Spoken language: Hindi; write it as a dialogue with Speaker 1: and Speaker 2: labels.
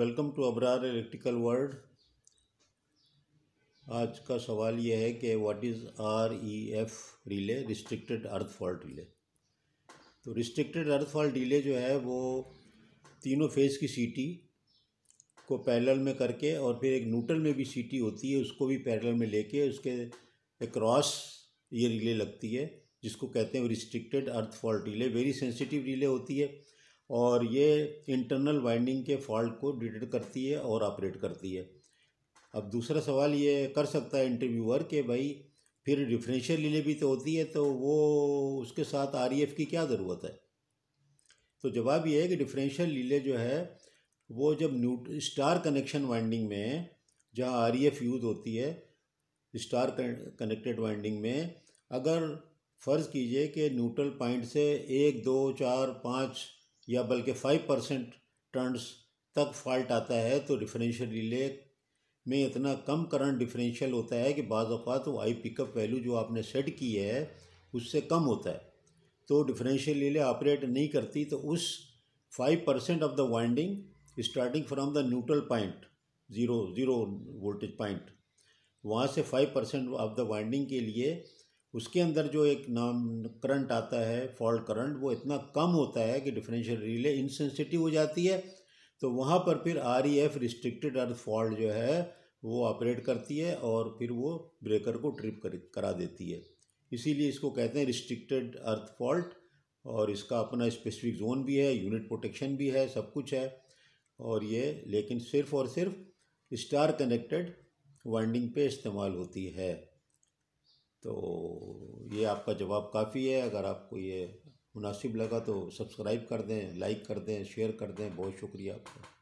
Speaker 1: welcome to Abrar Electrical World आज का सवाल यह है कि what is R E F relay restricted earth fault relay तो रिस्ट्रिक्टेड अर्थ फॉल्ट रिले जो है वो तीनों फेज़ की सीटी को पैरेलल में करके और फिर एक न्यूट्रल में भी सीटी होती है उसको भी पैरेलल में लेके उसके अक्रॉस ये रिले लगती है जिसको कहते हैं restricted earth fault relay very sensitive relay होती है और ये इंटरनल वाइंडिंग के फॉल्ट को डिटेक्ट करती है और ऑपरेट करती है अब दूसरा सवाल ये कर सकता है इंटरव्यूअर के भाई फिर डिफरेंशियल लीले भी तो होती है तो वो उसके साथ आर e की क्या ज़रूरत है तो जवाब ये है कि डिफरेंशियल लीले जो है वो जब न्यू स्टार कनेक्शन वाइंडिंग में जहाँ आर यूज़ e होती है स्टार कनेक्टेड वाइंडिंग में अगर फ़र्ज़ कीजिए कि न्यूट्रल पॉइंट से एक दो चार पाँच या बल्कि फाइव परसेंट टर्नस तक फॉल्ट आता है तो डिफरेंशियल रिले में इतना कम करंट डिफरेंशियल होता है कि बाज़ अवत वो आई पिकअप वैल्यू जो आपने सेट की है उससे कम होता है तो डिफरेंशियल रिले ऑपरेट नहीं करती तो उस five percent of the winding starting from the neutral point zero zero voltage point वहाँ से five percent of the winding के लिए उसके अंदर जो एक नाम करंट आता है फॉल्ट करंट वो इतना कम होता है कि डिफरेंशियल रिले इनसेंसिटिव हो जाती है तो वहाँ पर फिर R E F restricted earth fault जो है वो ऑपरेट करती है और फिर वो ब्रेकर को ट्रिप कर करा देती है इसीलिए इसको कहते हैं रिस्ट्रिक्टेड अर्थ फॉल्ट और इसका अपना स्पेसिफिक जोन भी है यूनिट प्रोटेक्शन भी है सब कुछ है और ये लेकिन सिर्फ़ और सिर्फ स्टार कनेक्टेड वाइंडिंग पे इस्तेमाल होती है तो ये आपका जवाब काफ़ी है अगर आपको ये मुनासिब लगा तो सब्सक्राइब कर दें लाइक कर दें शेयर कर दें बहुत शुक्रिया आपका